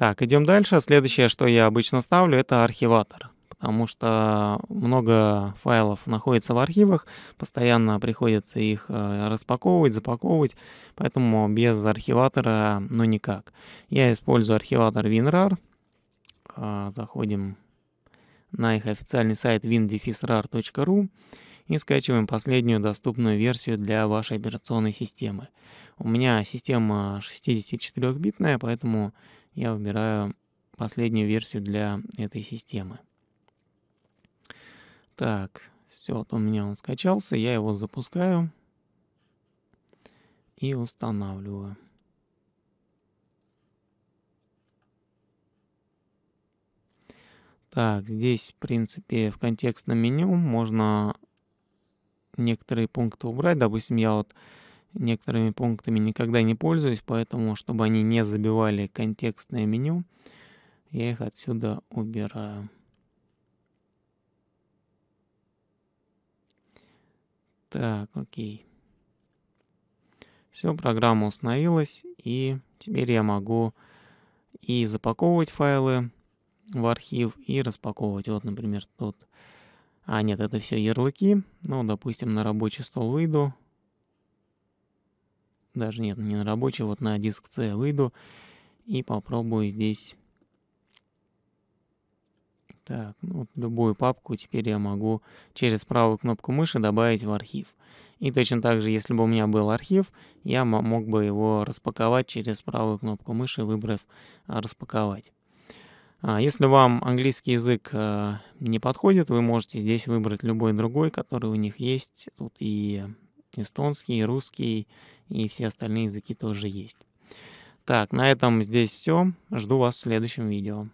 Так, идем дальше. Следующее, что я обычно ставлю, это архиватор потому что много файлов находится в архивах, постоянно приходится их э, распаковывать, запаковывать, поэтому без архиватора ну никак. Я использую архиватор WinRAR. Э, заходим на их официальный сайт windefisrar.ru и скачиваем последнюю доступную версию для вашей операционной системы. У меня система 64-битная, поэтому я выбираю последнюю версию для этой системы. Так, все, вот у меня он скачался, я его запускаю и устанавливаю. Так, здесь, в принципе, в контекстном меню можно некоторые пункты убрать. Допустим, я вот некоторыми пунктами никогда не пользуюсь, поэтому, чтобы они не забивали контекстное меню, я их отсюда убираю. Так, окей. Все, программа установилась, и теперь я могу и запаковывать файлы в архив, и распаковывать. Вот, например, тут а, нет, это все ярлыки. Ну, допустим, на рабочий стол выйду. Даже нет, не на рабочий, вот на диск C выйду. И попробую здесь... Так, ну, любую папку теперь я могу через правую кнопку мыши добавить в архив. И точно так же, если бы у меня был архив, я мог бы его распаковать через правую кнопку мыши, выбрав а, «Распаковать». А, если вам английский язык э, не подходит, вы можете здесь выбрать любой другой, который у них есть. Тут и эстонский, и русский, и все остальные языки тоже есть. Так, на этом здесь все. Жду вас в следующем видео.